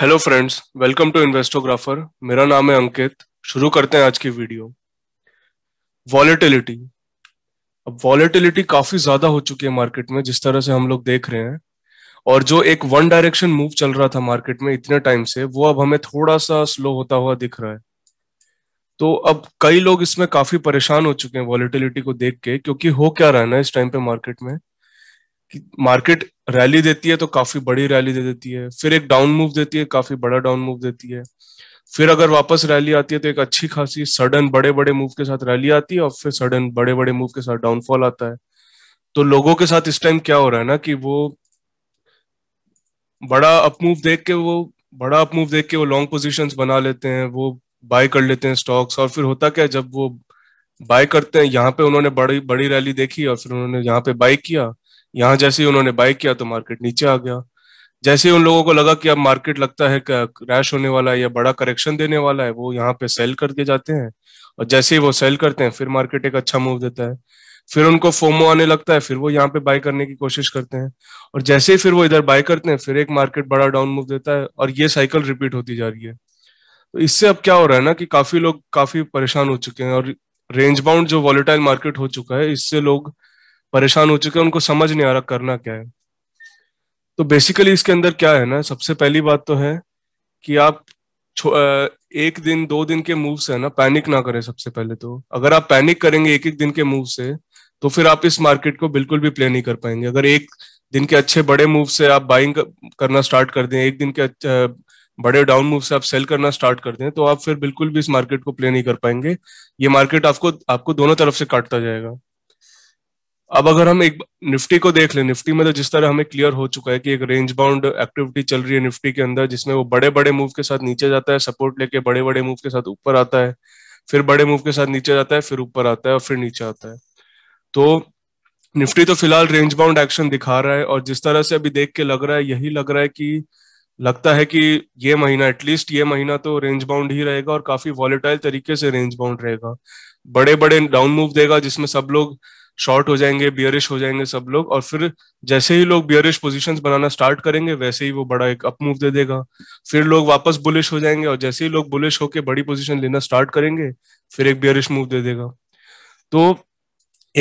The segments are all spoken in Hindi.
hello friends welcome to Investographer मेरा नाम है अंकित शुरू करते हैं आज की वीडियो वॉलेटिलिटी अब वॉलेटिलिटी काफी ज्यादा हो चुकी है मार्केट में जिस तरह से हम लोग देख रहे हैं और जो एक वन डायरेक्शन मूव चल रहा था मार्केट में इतने टाइम से वो अब हमें थोड़ा सा स्लो होता हुआ दिख रहा है तो अब कई लोग इसमें काफी परेशान हो चुके हैं वॉलिटिलिटी को देख के क्योंकि हो क्या रहा है ना इस टाइम पे मार्केट में कि मार्केट रैली देती है तो काफी बड़ी रैली दे देती है फिर एक डाउन मूव देती है काफी बड़ा डाउन मूव देती है फिर अगर वापस रैली आती है तो एक अच्छी खासी सडन बड़े बड़े मूव के साथ रैली आती है और फिर सडन बड़े बड़े मूव के साथ डाउनफॉल आता है तो लोगों के साथ इस टाइम क्या हो रहा है ना कि वो बड़ा अपमूव देख के वो बड़ा अपमूव देख के वो लॉन्ग पोजिशन बना लेते हैं वो बाय कर लेते हैं स्टॉक्स और फिर होता क्या जब वो बाय करते हैं यहाँ पे उन्होंने बड़ी बड़ी रैली देखी और फिर उन्होंने यहाँ पे बाय किया यहाँ जैसे ही उन्होंने बाय किया तो मार्केट नीचे आ गया जैसे ही उन लोगों को लगा कि अब मार्केट लगता है क्रैश होने वाला है या बड़ा करेक्शन देने वाला है वो यहाँ पे सेल करके जाते हैं और जैसे ही वो सेल करते हैं फिर मार्केट एक अच्छा मूव देता है फिर उनको फोमो आने लगता है फिर वो यहाँ पे बाय करने की कोशिश करते हैं और जैसे ही फिर वो इधर बाय करते हैं फिर एक मार्केट बड़ा डाउन मूव देता है और ये साइकिल रिपीट होती जा रही है तो इससे अब क्या हो रहा है ना कि काफी लोग काफी परेशान हो चुके हैं और रेंज बाउंड जो वॉलेटाइल मार्केट हो चुका है इससे लोग परेशान हो चुके हैं उनको समझ नहीं आ रहा करना क्या है तो बेसिकली इसके अंदर क्या है ना सबसे पहली बात तो है कि आप एक दिन दो दिन के मूव से है ना पैनिक ना करें सबसे पहले तो अगर आप पैनिक करेंगे एक एक दिन के मूव से तो फिर आप इस मार्केट को बिल्कुल भी प्ले नहीं कर पाएंगे अगर एक दिन के अच्छे बड़े मूव से आप बाइंग करना स्टार्ट कर दें एक दिन के बड़े डाउन मूव से आप सेल करना स्टार्ट करते हैं तो आप फिर बिल्कुल भी इस मार्केट को प्ले नहीं कर पाएंगे ये मार्केट आपको आपको दोनों तरफ से काटता जाएगा अब अगर हम एक निफ्टी को देख लें निफ्टी में तो जिस तरह हमें क्लियर हो चुका है कि एक रेंज बाउंड एक्टिविटी चल रही है निफ्टी के अंदर जिसमें वो बड़े बड़े मूव के साथ नीचे जाता है सपोर्ट लेके बड़े बड़े मूव के साथ ऊपर आता है फिर बड़े मूव के साथ नीचे जाता है फिर ऊपर आता है और फिर नीचे आता है तो निफ्टी तो फिलहाल रेंज बाउंड एक्शन दिखा रहा है और जिस तरह से अभी देख के लग रहा है यही लग रहा है कि लगता है कि ये महीना एटलीस्ट ये महीना तो रेंज बाउंड ही रहेगा और काफी वॉलेटाइल तरीके से रेंज बाउंड रहेगा बड़े बड़े डाउन मूव देगा जिसमें सब लोग शॉर्ट हो जाएंगे बियरिश हो जाएंगे सब लोग और फिर जैसे ही लोग बियरिश पोजीशंस बनाना स्टार्ट करेंगे वैसे ही वो बड़ा एक अप मूव दे देगा फिर लोग वापस बुलिश हो जाएंगे और जैसे ही लोग बुलिश होके बड़ी पोजिशन लेना स्टार्ट करेंगे फिर एक बियरिश मूव दे देगा तो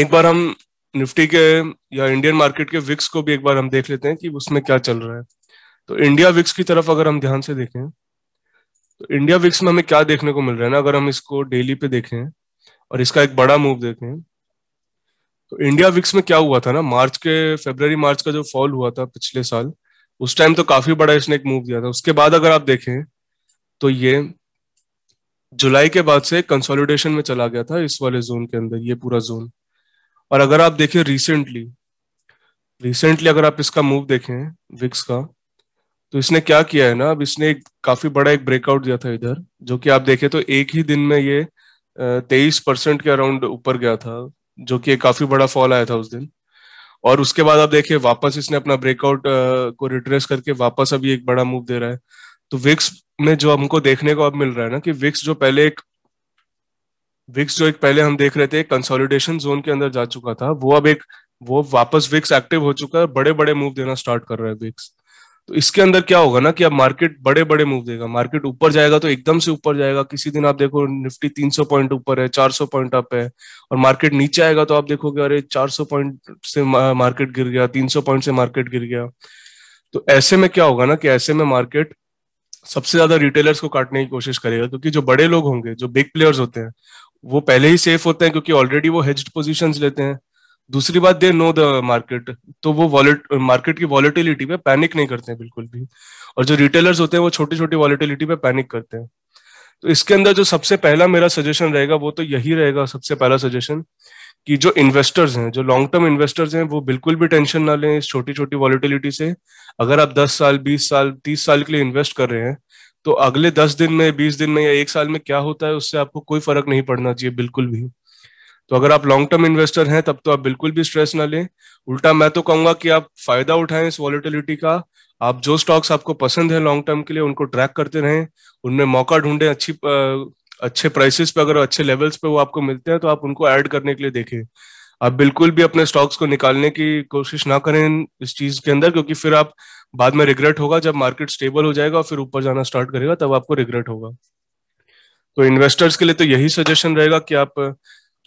एक बार हम निफ्टी के या इंडियन मार्केट के विक्स को भी एक बार हम देख लेते हैं कि उसमें क्या चल रहा है तो इंडिया विक्स की तरफ अगर हम ध्यान से देखें तो इंडिया विक्स में हमें क्या देखने को मिल रहा है ना अगर हम इसको डेली पे देखें और इसका एक बड़ा मूव देखें तो इंडिया विक्स में क्या हुआ था ना मार्च के फेबर मार्च का जो फॉल हुआ था पिछले साल उस टाइम तो काफी बड़ा इसने एक मूव दिया था उसके बाद अगर आप देखें तो ये जुलाई के बाद से कंसोलिडेशन में चला गया था इस वाले जोन के अंदर ये पूरा जोन और अगर आप देखें रिसेंटली रिसेंटली अगर आप इसका मूव देखें विक्स का तो इसने क्या किया है ना अब इसने एक काफी बड़ा एक ब्रेकआउट दिया था इधर जो कि आप देखें तो एक ही दिन में ये तेईस परसेंट के अराउंड ऊपर गया था जो कि काफी बड़ा फॉल आया था उस दिन और उसके बाद आप देखिए वापस इसने अपना ब्रेकआउट को रिट्रेस करके वापस अभी एक बड़ा मूव दे रहा है तो विक्स में जो हमको देखने को अब मिल रहा है ना कि विक्स जो पहले एक विक्स जो एक पहले हम देख रहे थे कंसोलिडेशन जोन के अंदर जा चुका था वो अब एक वो वापस विक्स एक्टिव हो चुका है बड़े बड़े मूव देना स्टार्ट कर रहा है विक्स तो इसके अंदर क्या होगा ना कि अब मार्केट बड़े बड़े मूव देगा मार्केट ऊपर जाएगा तो एकदम से ऊपर जाएगा किसी दिन आप देखो निफ्टी 300 पॉइंट ऊपर है 400 पॉइंट अप है और मार्केट नीचे आएगा तो आप देखोगे अरे 400 पॉइंट से मार्केट गिर गया 300 पॉइंट से मार्केट गिर गया तो ऐसे में क्या होगा ना कि ऐसे में मार्केट सबसे ज्यादा रिटेलर्स को काटने की कोशिश करेगा क्योंकि जो बड़े लोग होंगे जो बिग प्लेयर्स होते हैं वो पहले ही सेफ होते हैं क्योंकि ऑलरेडी वो हेज्ड पोजिशन लेते हैं दूसरी बात दे नो द मार्केट तो वो वॉलेट मार्केट की वॉलेटिलिटी पे पैनिक नहीं करते हैं बिल्कुल भी और जो रिटेलर्स होते हैं वो छोटी छोटी वॉलेटिलिटी पे पैनिक करते हैं तो इसके अंदर जो सबसे पहला मेरा सजेशन रहेगा वो तो यही रहेगा सबसे पहला सजेशन कि जो इन्वेस्टर्स हैं जो लॉन्ग टर्म इन्वेस्टर्स हैं वो बिल्कुल भी टेंशन ना लें इस छोटी छोटी वॉलिटिलिटी से अगर आप 10 साल 20 साल 30 साल के लिए इन्वेस्ट कर रहे हैं तो अगले 10 दिन में 20 दिन में या एक साल में क्या होता है उससे आपको कोई फर्क नहीं पड़ना चाहिए बिल्कुल भी तो अगर आप लॉन्ग टर्म इन्वेस्टर हैं तब तो आप बिल्कुल भी स्ट्रेस ना लें उल्टा मैं तो कहूंगा कि आप फायदा उठाएं इस वॉलिटिलिटी का आप जो स्टॉक्स आपको पसंद है लॉन्ग टर्म के लिए उनको ट्रैक करते रहें उनमें मौका ढूंढें अच्छी अच्छे प्राइसेस पे अगर अच्छे लेवल्स पे वो आपको मिलते हैं तो आप उनको ऐड करने के लिए देखें आप बिल्कुल भी अपने स्टॉक्स को निकालने की कोशिश ना करें इस चीज के अंदर क्योंकि फिर आप बाद में रिग्रेट होगा जब मार्केट स्टेबल हो जाएगा और फिर ऊपर जाना स्टार्ट करेगा तब आपको रिग्रेट होगा तो इन्वेस्टर्स के लिए तो यही सजेशन रहेगा कि आप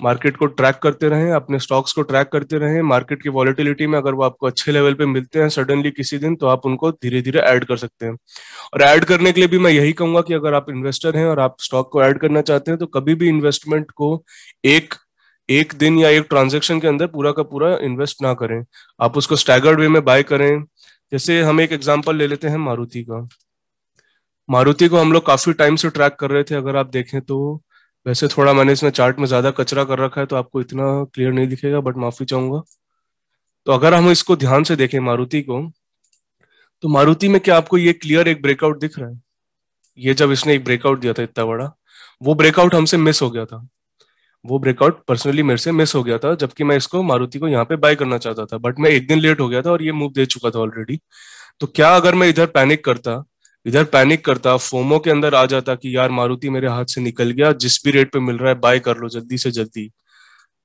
मार्केट को ट्रैक करते रहें अपने स्टॉक्स को ट्रैक करते रहें मार्केट की वॉलिटिलिटी में अगर वो आपको अच्छे लेवल पे मिलते हैं सडनली किसी दिन तो आप उनको धीरे धीरे ऐड कर सकते हैं और ऐड करने के लिए भी मैं यही कहूंगा कि अगर आप इन्वेस्टर हैं और आप स्टॉक को ऐड करना चाहते हैं तो कभी भी इन्वेस्टमेंट को एक एक दिन या एक ट्रांजेक्शन के अंदर पूरा का पूरा इन्वेस्ट ना करें आप उसको स्टैगर्ड वे में बाय करें जैसे हम एक एग्जाम्पल ले लेते हैं मारुति का मारुति को हम लोग काफी टाइम से ट्रैक कर रहे थे अगर आप देखें तो वैसे थोड़ा मैंने इसमें चार्ट में ज्यादा कचरा कर रखा है तो आपको इतना क्लियर नहीं दिखेगा बट माफी चाहूंगा तो अगर हम इसको ध्यान से देखें मारुति को तो मारुति में क्या आपको ये क्लियर एक ब्रेकआउट दिख रहा है ये जब इसने एक ब्रेकआउट दिया था इतना बड़ा वो ब्रेकआउट हमसे मिस हो गया था वो ब्रेकआउट पर्सनली मेरे से मिस हो गया था जबकि मैं इसको मारुति को यहाँ पे बाय करना चाहता था बट मैं एक दिन लेट हो गया था और ये मूव दे चुका था ऑलरेडी तो क्या अगर मैं इधर पैनिक करता इधर पैनिक करता फोमो के अंदर आ जाता कि यार मारुति मेरे हाथ से निकल गया जिस भी रेट पे मिल रहा है बाय कर लो जल्दी से जल्दी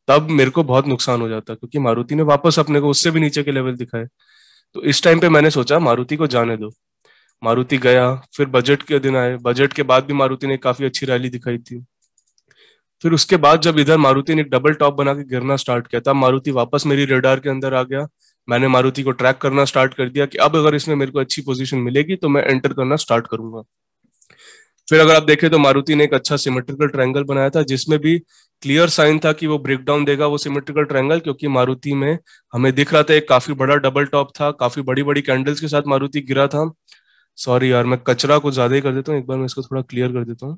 तब मेरे को बहुत नुकसान हो जाता क्योंकि मारुति ने वापस अपने को उससे भी नीचे के लेवल दिखाए तो इस टाइम पे मैंने सोचा मारुति को जाने दो मारुति गया फिर बजट के दिन आए बजट के बाद भी मारुति ने काफी अच्छी रैली दिखाई थी फिर उसके बाद जब इधर मारुति ने डबल टॉप बना के गिरना स्टार्ट किया तब मारुति वापस मेरी रेडार के अंदर आ गया मैंने मारुति को ट्रैक करना स्टार्ट कर दिया कि अब अगर इसमें मेरे को अच्छी पोजीशन मिलेगी तो मैं एंटर करना स्टार्ट करूंगा फिर अगर आप देखें तो मारुति ने एक अच्छा सिमेट्रिकल ट्रायंगल बनाया था जिसमें भी क्लियर साइन था कि वो ब्रेक डाउन देगा वो सिमेट्रिकल ट्रायंगल क्योंकि मारुति में हमें दिख रहा था एक काफी बड़ा डबल टॉप था काफी बड़ी बड़ी कैंडल्स के साथ मारुति गिरा था सॉरी यार मैं कचरा को ज्यादा ही कर देता हूँ एक बार मैं इसको थोड़ा क्लियर कर देता हूँ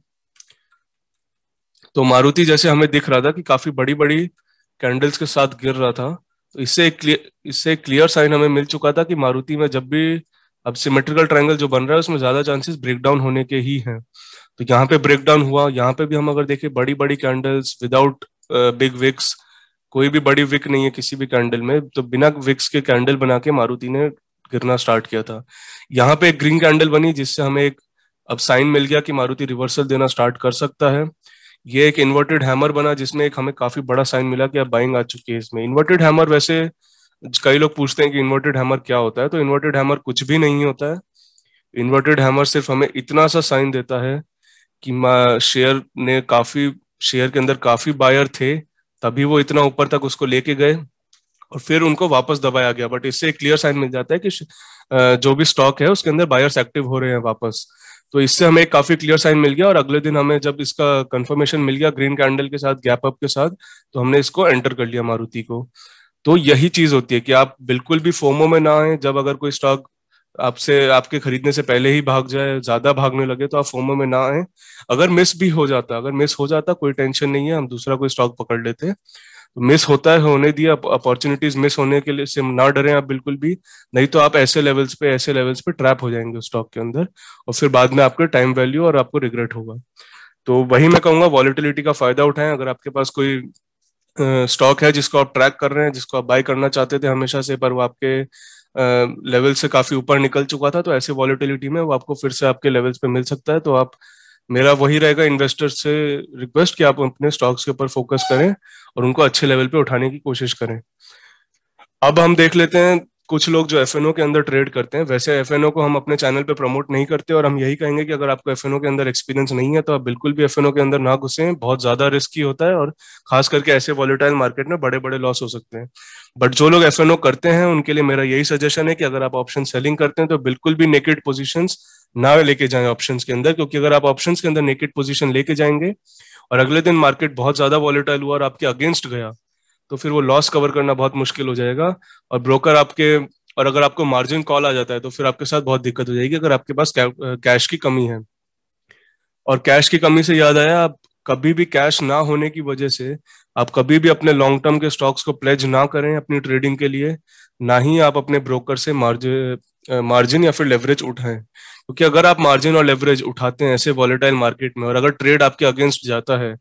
तो मारुति जैसे हमें दिख रहा था कि काफी बड़ी बड़ी कैंडल्स के साथ गिर रहा था तो इससे क्लियर इससे क्लियर साइन हमें मिल चुका था कि मारुति में जब भी अब सिमेट्रिकल ट्रायंगल जो बन रहा है उसमें ज्यादा चांसेस ब्रेकडाउन होने के ही हैं तो यहाँ पे ब्रेकडाउन हुआ यहाँ पे भी हम अगर देखें बड़ी बड़ी कैंडल्स विदाउट बिग विक्स कोई भी बड़ी विक नहीं है किसी भी कैंडल में तो बिना विक्स के कैंडल बना के मारुति ने गिरना स्टार्ट किया था यहाँ पे एक ग्रीन कैंडल बनी जिससे हमें एक अब साइन मिल गया कि मारुति रिवर्सल देना स्टार्ट कर सकता है ये एक इन्वर्टेड हैमर बना जिसने एक हमें काफी बड़ा साइन मिला कि अब बाइंग आ चुकी है इसमें इन्वर्टेड हैमर वैसे कई लोग पूछते हैं कि इन्वर्टेड हैमर क्या होता है तो इन्वर्टेड हैमर कुछ भी नहीं होता है इन्वर्टेड हैमर सिर्फ हमें इतना सा साइन देता है कि शेयर ने काफी शेयर के अंदर काफी बायर थे तभी वो इतना ऊपर तक उसको लेके गए और फिर उनको वापस दबाया गया बट इससे क्लियर साइन मिल जाता है कि जो भी स्टॉक है उसके अंदर बायर्स एक्टिव हो रहे हैं वापस तो इससे हमें काफी क्लियर साइन मिल गया और अगले दिन हमें जब इसका कंफर्मेशन मिल गया ग्रीन कैंडल के साथ गैप अप के साथ तो हमने इसको एंटर कर लिया मारुति को तो यही चीज होती है कि आप बिल्कुल भी फोमो में ना आए जब अगर कोई स्टॉक आपसे आपके खरीदने से पहले ही भाग जाए ज्यादा भागने लगे तो आप फोमो में ना आए अगर मिस भी हो जाता अगर मिस हो जाता कोई टेंशन नहीं है हम दूसरा कोई स्टॉक पकड़ लेते हैं मिस होता है होने दिया अपॉर्चुनिटीज मिस होने के लिए से ना डरे आप बिल्कुल भी नहीं तो आप ऐसे लेवल्स पे ऐसे लेवल्स पे ट्रैप हो जाएंगे स्टॉक के अंदर और फिर बाद में आपका टाइम वैल्यू और आपको रिग्रेट होगा तो वही मैं कहूंगा वॉलिटिलिटी का फायदा उठाएं अगर आपके पास कोई स्टॉक है जिसको आप ट्रैक कर रहे हैं जिसको आप बाय करना चाहते थे हमेशा से पर वो आपके लेवल से काफी ऊपर निकल चुका था तो ऐसे वॉलिटिलिटी में वो आपको फिर से आपके लेवल्स पे मिल सकता है तो आप मेरा वही रहेगा इन्वेस्टर्स से रिक्वेस्ट कि आप अपने स्टॉक्स के ऊपर फोकस करें और उनको अच्छे लेवल पे उठाने की कोशिश करें अब हम देख लेते हैं कुछ लोग जो एफ के अंदर ट्रेड करते हैं वैसे एफ को हम अपने चैनल पे प्रमोट नहीं करते और हम यही कहेंगे कि अगर आपको एफ के अंदर एक्सपीरियंस नहीं है तो आप बिल्कुल भी एफ के अंदर ना घुसे बहुत ज्यादा रिस्की होता है और खास करके ऐसे वॉलिटाइल मार्केट में बड़े बड़े लॉस हो सकते हैं बट जो लोग एफ करते हैं उनके लिए मेरा यही सजेशन है कि अगर आप ऑप्शन सेलिंग करते हैं तो बिल्कुल भी नेकेड पोजिशन ना लेके जाए ऑप्शन के अंदर क्योंकि अगर आप ऑप्शन के अंदर नेकेड पोजिशन लेके जाएंगे और अगले दिन मार्केट बहुत ज्यादा वॉलीटाइल हुआ और आपके अगेंस्ट गया तो फिर वो लॉस कवर करना बहुत मुश्किल हो जाएगा और ब्रोकर आपके और अगर आपको मार्जिन कॉल आ जाता है तो फिर आपके साथ बहुत दिक्कत हो जाएगी अगर आपके पास कैश की कमी है और कैश की कमी से याद आया आप कभी भी कैश ना होने की वजह से आप कभी भी अपने लॉन्ग टर्म के स्टॉक्स को प्लेज ना करें अपनी ट्रेडिंग के लिए ना ही आप अपने ब्रोकर से मार्जिन मार्जिन या फिर लेवरेज उठाएं क्योंकि अगर आप मार्जिन और लेवरेज उठाते हैं ऐसे वॉलेटाइल मार्केट में और अगर ट्रेड आपके अगेंस्ट जाता है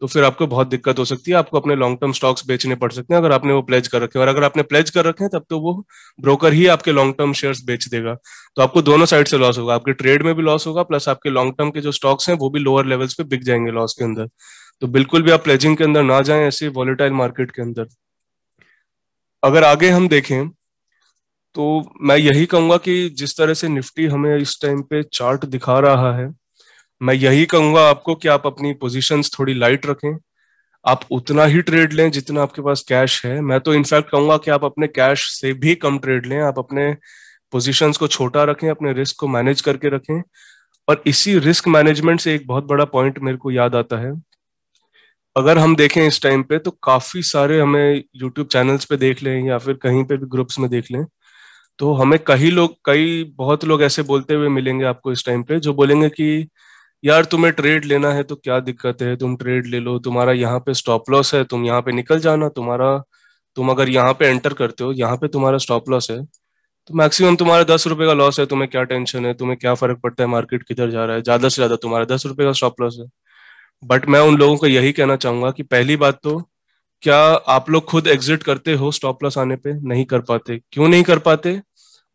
तो फिर आपको बहुत दिक्कत हो सकती है आपको अपने लॉन्ग टर्म स्टॉक्स बेचने पड़ सकते हैं अगर आपने वो प्लेज कर रखे हैं और अगर आपने प्लेज कर रखे हैं तब तो वो ब्रोकर ही आपके लॉन्ग टर्म शेयर्स बेच देगा तो आपको दोनों साइड से लॉस होगा आपके ट्रेड में भी लॉस होगा प्लस आपके लॉन्ग टर्म के जो स्टॉक्स हैं वो भी लोअर लेवल्स पे बिक जाएंगे लॉस के अंदर तो बिल्कुल भी आप प्लेजिंग के अंदर ना जाए ऐसे वॉलीटाइल मार्केट के अंदर अगर आगे हम देखें तो मैं यही कहूंगा कि जिस तरह से निफ्टी हमें इस टाइम पे चार्ट दिखा रहा है मैं यही कहूंगा आपको कि आप अपनी पोजीशंस थोड़ी लाइट रखें आप उतना ही ट्रेड लें जितना आपके पास कैश है मैं तो इनफैक्ट कहूंगा कि आप अपने कैश से भी कम ट्रेड लें आप अपने पोजीशंस को छोटा रखें अपने रिस्क को मैनेज करके रखें और इसी रिस्क मैनेजमेंट से एक बहुत बड़ा पॉइंट मेरे को याद आता है अगर हम देखें इस टाइम पे तो काफी सारे हमें यूट्यूब चैनल्स पे देख लें या फिर कहीं पे भी ग्रुप्स में देख लें तो हमें कई लोग कई बहुत लोग ऐसे बोलते हुए मिलेंगे आपको इस टाइम पे जो बोलेंगे कि यार तुम्हें ट्रेड लेना है तो क्या दिक्कत है तुम ट्रेड ले लो तुम्हारा यहाँ पे स्टॉप लॉस है तुम यहाँ पे निकल जाना तुम्हारा तुम अगर यहाँ पे एंटर करते हो यहाँ पे तुम्हारा स्टॉप लॉस है तो मैक्सिमम तुम्हारा दस रुपए का लॉस है तुम्हें क्या टेंशन है तुम्हें क्या फर्क पड़ता है मार्केट किधर जा रहा है ज्यादा से ज्यादा तुम्हारा दस रुपए का स्टॉप लॉस है बट मैं उन लोगों को यही कहना चाहूंगा कि पहली बात तो क्या आप लोग खुद एग्जिट करते हो स्टॉप लॉस आने पे नहीं कर पाते क्यों नहीं कर पाते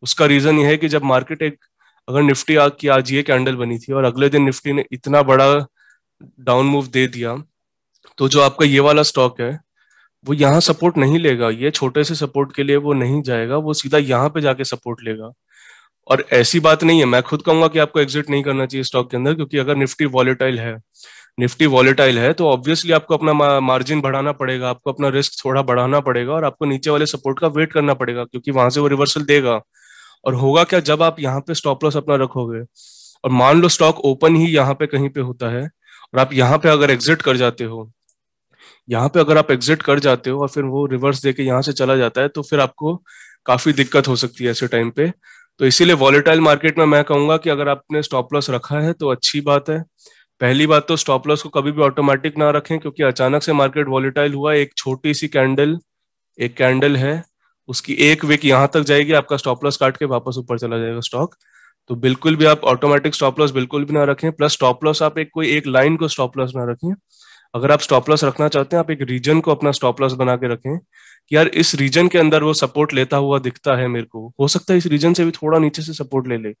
उसका रीजन यह है कि जब मार्केट एक अगर निफ्टी आग की आज ये कैंडल बनी थी और अगले दिन निफ्टी ने इतना बड़ा डाउन मूव दे दिया तो जो आपका ये वाला स्टॉक है वो यहाँ सपोर्ट नहीं लेगा ये छोटे से सपोर्ट के लिए वो नहीं जाएगा वो सीधा यहाँ पे जाके सपोर्ट लेगा और ऐसी बात नहीं है मैं खुद कहूंगा कि आपको एग्जिट नहीं करना चाहिए स्टॉक के अंदर क्योंकि अगर निफ्टी वॉलेटाइल है निफ्टी वॉलेटाइल है तो ऑब्वियसली आपको अपना मार्जिन बढ़ाना पड़ेगा आपको अपना रिस्क थोड़ा बढ़ाना पड़ेगा और आपको नीचे वाले सपोर्ट का वेट करना पड़ेगा क्योंकि वहां से वो रिवर्सल देगा और होगा क्या जब आप यहाँ पे स्टॉप लॉस अपना रखोगे और मान लो स्टॉक ओपन ही यहाँ पे कहीं पे होता है और आप यहाँ पे अगर एग्जिट कर जाते हो यहाँ पे अगर आप एग्जिट कर जाते हो और फिर वो रिवर्स देके यहाँ से चला जाता है तो फिर आपको काफी दिक्कत हो सकती है ऐसे टाइम पे तो इसीलिए वॉलेटाइल मार्केट में मैं कहूंगा कि अगर आपने स्टॉप लॉस रखा है तो अच्छी बात है पहली बात तो स्टॉप लॉस को कभी भी ऑटोमेटिक ना रखें क्योंकि अचानक से मार्केट वॉलेटाइल हुआ एक छोटी सी कैंडल एक कैंडल है उसकी एक वीक यहां तक जाएगी आपका स्टॉप लॉस काट के वापस ऊपर चला जाएगा स्टॉक तो बिल्कुल भी आप ऑटोमेटिक स्टॉप लॉस बिल्कुल भी ना रखें प्लस स्टॉप लॉस आप एक कोई एक लाइन को स्टॉप लॉस ना रखें अगर आप स्टॉप लॉस रखना चाहते हैं आप एक रीजन को अपना स्टॉप लॉस बना के रखें कि यार इस रीजन के अंदर वो सपोर्ट लेता हुआ दिखता है मेरे को हो सकता है इस रीजन से भी थोड़ा नीचे से सपोर्ट ले ले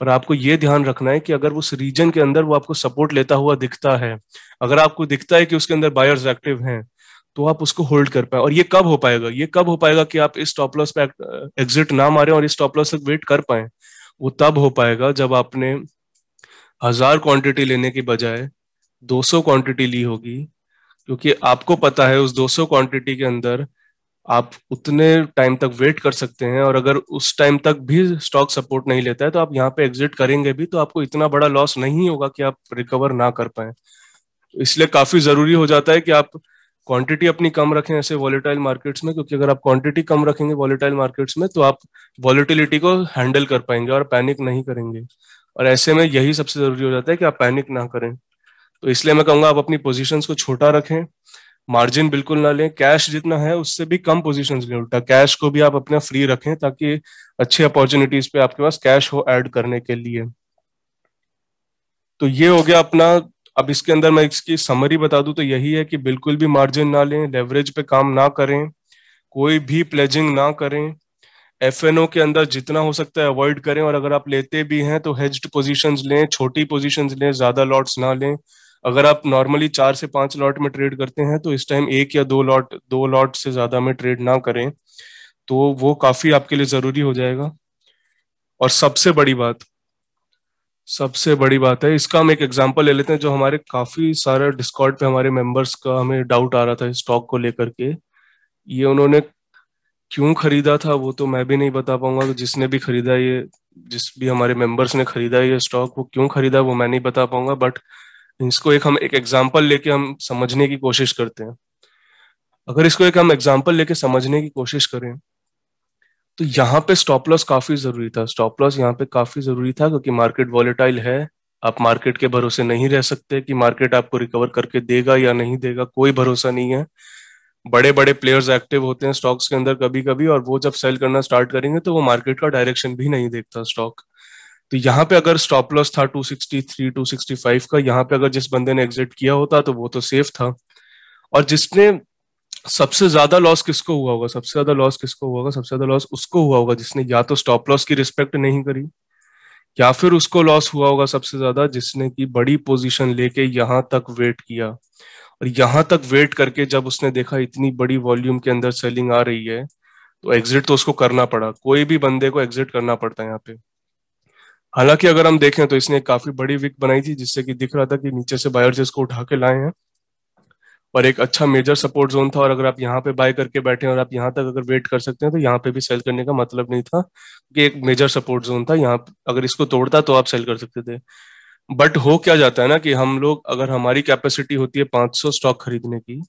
पर आपको ये ध्यान रखना है कि अगर उस रीजन के अंदर वो आपको सपोर्ट लेता हुआ दिखता है अगर आपको दिखता है कि उसके अंदर बायर्स एक्टिव हैं तो आप उसको होल्ड कर पाए और ये कब हो पाएगा ये कब हो पाएगा कि आप इस स्टॉप लॉस पे एग्जिट ना मारे और इस स्टॉप लॉस तक वेट कर पाए वो तब हो पाएगा जब आपने हजार क्वांटिटी लेने के बजाय 200 क्वांटिटी ली होगी क्योंकि आपको पता है उस 200 क्वांटिटी के अंदर आप उतने टाइम तक वेट कर सकते हैं और अगर उस टाइम तक भी स्टॉक सपोर्ट नहीं लेता है तो आप यहाँ पे एग्जिट करेंगे भी तो आपको इतना बड़ा लॉस नहीं होगा कि आप रिकवर ना कर पाए इसलिए काफी जरूरी हो जाता है कि आप क्वांटिटी अपनी कम रखें ऐसे वॉलेटाइल मार्केट्स में क्योंकि अगर आप क्वांटिटी कम रखेंगे वॉलेटाइल मार्केट्स में तो आप वॉलेटिलिटी को हैंडल कर पाएंगे और पैनिक नहीं करेंगे और ऐसे में यही सबसे जरूरी हो जाता है कि आप पैनिक ना करें तो इसलिए मैं कहूंगा आप अपनी पोजिशन को छोटा रखें मार्जिन बिल्कुल ना लें कैश जितना है उससे भी कम पोजिशन लें उल्टा कैश को भी आप अपना फ्री रखें ताकि अच्छी अपॉर्चुनिटीज पे आपके पास कैश हो ऐड करने के लिए तो ये हो गया अपना अब इसके अंदर मैं इसकी समरी बता दूं तो यही है कि बिल्कुल भी मार्जिन ना लें लेवरेज पे काम ना करें कोई भी प्लेजिंग ना करें एफ के अंदर जितना हो सकता है अवॉइड करें और अगर आप लेते भी हैं तो हेज्ड पोजीशंस लें छोटी पोजीशंस लें ज्यादा लॉट्स ना लें अगर आप नॉर्मली चार से पांच लॉट में ट्रेड करते हैं तो इस टाइम एक या दो लॉट दो लॉट से ज्यादा में ट्रेड ना करें तो वो काफी आपके लिए जरूरी हो जाएगा और सबसे बड़ी बात सबसे बड़ी बात है इसका हम एक एग्जांपल ले लेते हैं जो हमारे काफी सारे डिस्कॉर्ड पे हमारे मेंबर्स का हमें डाउट आ रहा था स्टॉक को लेकर के ये उन्होंने क्यों खरीदा था वो तो मैं भी नहीं बता पाऊंगा जिसने भी खरीदा ये जिस भी हमारे मेंबर्स ने खरीदा ये स्टॉक वो क्यों खरीदा वो मैं नहीं बता पाऊंगा बट इसको एक हम एक एग्जाम्पल लेके हम समझने की कोशिश करते हैं अगर इसको एक हम एग्जाम्पल लेके समझने की कोशिश करें तो यहाँ पे स्टॉप लॉस काफी जरूरी था स्टॉप लॉस यहाँ पे काफी जरूरी था क्योंकि मार्केट वॉलेटाइल है आप मार्केट के भरोसे नहीं रह सकते कि मार्केट आपको रिकवर करके देगा या नहीं देगा कोई भरोसा नहीं है बड़े बड़े प्लेयर्स एक्टिव होते हैं स्टॉक्स के अंदर कभी कभी और वो जब सेल करना स्टार्ट करेंगे तो वो मार्केट का डायरेक्शन भी नहीं देखता स्टॉक तो यहाँ पे अगर स्टॉप लॉस था 263 265 का यहाँ पे अगर जिस बंदे ने एग्जिट किया होता तो वो तो सेफ था और जिसने सबसे ज्यादा लॉस किसको हुआ होगा सबसे ज्यादा लॉस किसको हुआ होगा सबसे ज्यादा लॉस उसको हुआ होगा जिसने या तो स्टॉप लॉस की रिस्पेक्ट नहीं करी या फिर उसको लॉस हुआ होगा सबसे ज्यादा जिसने की बड़ी पोजीशन लेके यहां तक वेट किया और यहां तक वेट करके जब उसने देखा इतनी बड़ी वॉल्यूम के अंदर सेलिंग आ रही है तो एग्जिट तो उसको करना पड़ा कोई भी बंदे को एग्जिट करना पड़ता है यहाँ पे हालांकि अगर हम देखें तो इसने काफी बड़ी विक बनाई थी जिससे कि दिख रहा था कि नीचे से बायर्स इसको उठा के लाए हैं और एक अच्छा मेजर सपोर्ट जोन था और अगर आप यहाँ पे बाय करके बैठे और आप यहाँ तक अगर वेट कर सकते हैं तो यहाँ पे भी सेल करने का मतलब नहीं था कि एक मेजर सपोर्ट जोन था यहाँ अगर इसको तोड़ता तो आप सेल कर सकते थे बट हो क्या जाता है ना कि हम लोग अगर हमारी कैपेसिटी होती है 500 स्टॉक खरीदने की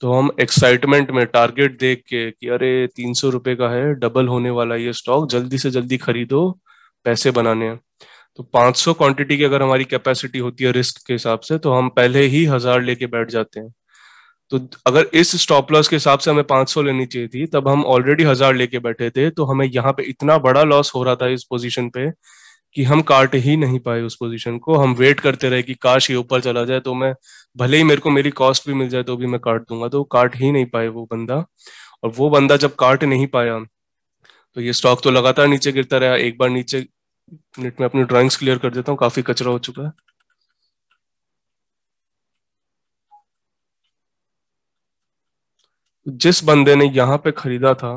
तो हम एक्साइटमेंट में टारगेट देख के कि अरे तीन सौ रुपए का है डबल होने वाला ये स्टॉक जल्दी से जल्दी खरीदो पैसे बनाने हैं तो 500 क्वांटिटी की अगर हमारी कैपेसिटी होती है रिस्क के हिसाब से तो हम पहले ही हजार लेके बैठ जाते हैं तो अगर इस स्टॉप लॉस के हिसाब से हमें 500 लेनी चाहिए थी तब हम ऑलरेडी हजार लेके बैठे थे तो हमें यहाँ पे इतना बड़ा लॉस हो रहा था इस पोजीशन पे कि हम काट ही नहीं पाए उस पोजीशन को हम वेट करते रहे कि काश ये ऊपर चला जाए तो मैं भले ही मेरे को मेरी कॉस्ट भी मिल जाए तो भी मैं काट दूंगा तो काट ही नहीं पाए वो बंदा और वो बंदा जब काट नहीं पाया तो ये स्टॉक तो लगातार नीचे गिरता रहा एक बार नीचे मिनट में अपनी ड्राइंग्स क्लियर कर देता हूँ काफी कचरा हो चुका है जिस बंदे ने यहां पे खरीदा था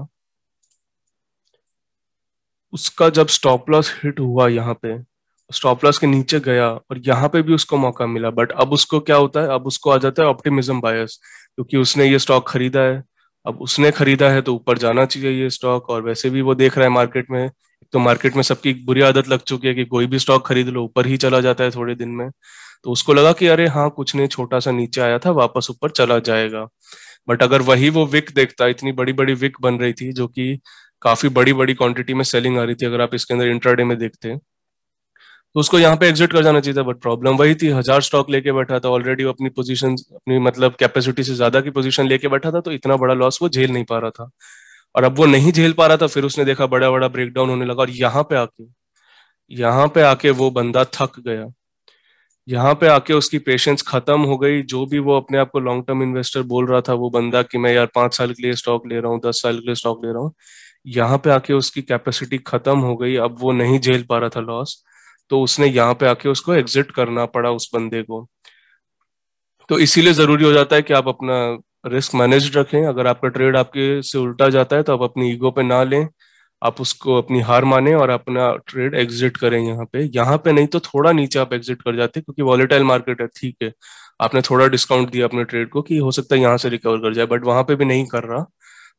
उसका जब स्टॉप लॉस हिट हुआ यहाँ पे स्टॉप लॉस के नीचे गया और यहाँ पे भी उसको मौका मिला बट अब उसको क्या होता है अब उसको आ जाता है ऑप्टिमिज्म बायस क्योंकि उसने ये स्टॉक खरीदा है अब उसने खरीदा है तो ऊपर जाना चाहिए ये स्टॉक और वैसे भी वो देख रहा है मार्केट में तो मार्केट में सबकी बुरी आदत लग चुकी है कि कोई भी स्टॉक खरीद लो ऊपर ही चला जाता है थोड़े दिन में तो उसको लगा कि अरे हाँ कुछ नहीं छोटा सा नीचे आया था वापस ऊपर चला जाएगा बट अगर वही वो विक देखता इतनी बड़ी बड़ी विक बन रही थी जो कि काफी बड़ी बड़ी क्वांटिटी में सेलिंग आ रही थी अगर आप इसके अंदर इंट्राडे में देखते तो उसको यहाँ पे एग्जिट कर जाना चाहिए था बट प्रॉब्लम वही थी हजार स्टॉक लेके बैठा था ऑलरेडी अपनी पोजीशन अपनी मतलब कैपेसिटी से ज्यादा की पोजीशन लेके बैठा था तो इतना बड़ा लॉस वो झेल नहीं पा रहा था और अब वो नहीं झेल पा रहा था फिर उसने देखा बड़ा बड़ा ब्रेकडाउन होने लगा और यहाँ पे आके यहाँ पे आके वो बंदा थक गया यहाँ पे आके उसकी पेशेंस खत्म हो गई जो भी वो अपने आप को लॉन्ग टर्म इन्वेस्टर बोल रहा था वो बंदा कि मैं यार पांच साल के लिए स्टॉक ले रहा हूँ दस साल के लिए स्टॉक ले रहा हूँ यहाँ पे आके उसकी कैपेसिटी खत्म हो गई अब वो नहीं झेल पा रहा था लॉस तो उसने यहाँ पे आके उसको एग्जिट करना पड़ा उस बंदे को तो इसीलिए जरूरी हो जाता है कि आप अपना रिस्क मैनेज रखें अगर आपका ट्रेड आपके से उल्टा जाता है तो आप अपनी ईगो पे ना लें आप उसको अपनी हार माने और अपना ट्रेड एग्जिट करें यहाँ पे यहाँ पे नहीं तो थोड़ा नीचे आप एग्जिट कर जाते क्योंकि वॉलेटाइल मार्केट है ठीक है आपने थोड़ा डिस्काउंट दिया अपने ट्रेड को कि हो सकता है यहाँ से रिकवर कर जाए बट वहां पे भी नहीं कर रहा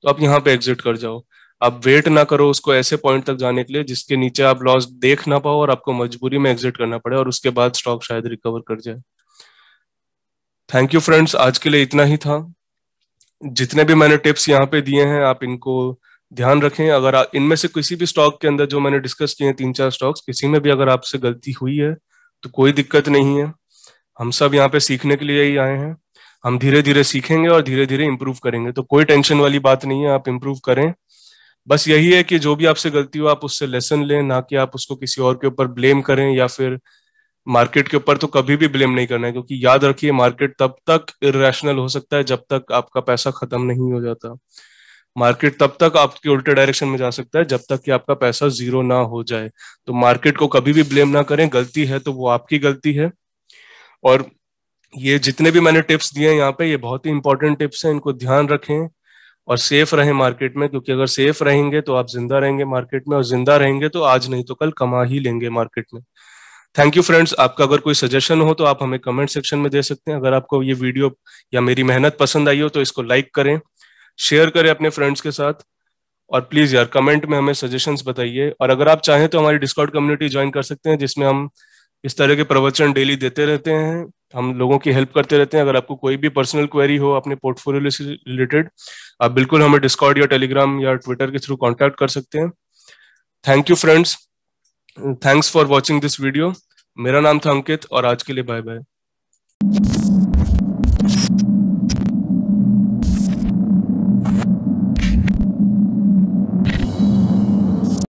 तो आप यहाँ पे एग्जिट कर जाओ आप वेट ना करो उसको ऐसे पॉइंट तक जाने के लिए जिसके नीचे आप लॉस देख ना पाओ और आपको मजबूरी में एग्जिट करना पड़े और उसके बाद स्टॉक शायद रिकवर कर जाए थैंक यू फ्रेंड्स आज के लिए इतना ही था जितने भी मैंने टिप्स यहाँ पे दिए हैं आप इनको ध्यान रखें अगर इनमें से किसी भी स्टॉक के अंदर जो मैंने डिस्कस किए हैं तीन चार स्टॉक्स किसी में भी अगर आपसे गलती हुई है तो कोई दिक्कत नहीं है हम सब यहाँ पे सीखने के लिए ही आए हैं हम धीरे धीरे सीखेंगे और धीरे धीरे इम्प्रूव करेंगे तो कोई टेंशन वाली बात नहीं है आप इम्प्रूव करें बस यही है कि जो भी आपसे गलती हो आप उससे लेसन लें ना कि आप उसको किसी और के ऊपर ब्लेम करें या फिर मार्केट के ऊपर तो कभी भी ब्लेम नहीं करना है क्योंकि याद रखिए मार्केट तब तक इेशनल हो सकता है जब तक आपका पैसा खत्म नहीं हो जाता मार्केट तब तक आपके उल्टे डायरेक्शन में जा सकता है जब तक कि आपका पैसा जीरो ना हो जाए तो मार्केट को कभी भी ब्लेम ना करें गलती है तो वो आपकी गलती है और ये जितने भी मैंने टिप्स दिए हैं यहाँ पे ये बहुत ही इंपॉर्टेंट टिप्स हैं इनको ध्यान रखें और सेफ रहें मार्केट में क्योंकि अगर सेफ रहेंगे तो आप जिंदा रहेंगे मार्केट में और जिंदा रहेंगे तो आज नहीं तो कल कमा ही लेंगे मार्केट में थैंक यू फ्रेंड्स आपका अगर कोई सजेशन हो तो आप हमें कमेंट सेक्शन में दे सकते हैं अगर आपको ये वीडियो या मेरी मेहनत पसंद आई हो तो इसको लाइक करें शेयर करें अपने फ्रेंड्स के साथ और प्लीज यार कमेंट में हमें सजेशंस बताइए और अगर आप चाहें तो हमारी डिस्कॉर्ड कम्युनिटी ज्वाइन कर सकते हैं जिसमें हम इस तरह के प्रवचन डेली देते रहते हैं हम लोगों की हेल्प करते रहते हैं अगर आपको कोई भी पर्सनल क्वेरी हो अपने पोर्टफोलियो से रिलेटेड आप बिल्कुल हमें डिस्कॉर्ड या टेलीग्राम या ट्विटर के थ्रू कॉन्टैक्ट कर सकते हैं thank you friends thanks for watching this video मेरा नाम था अंकित और आज के लिए बाय बाय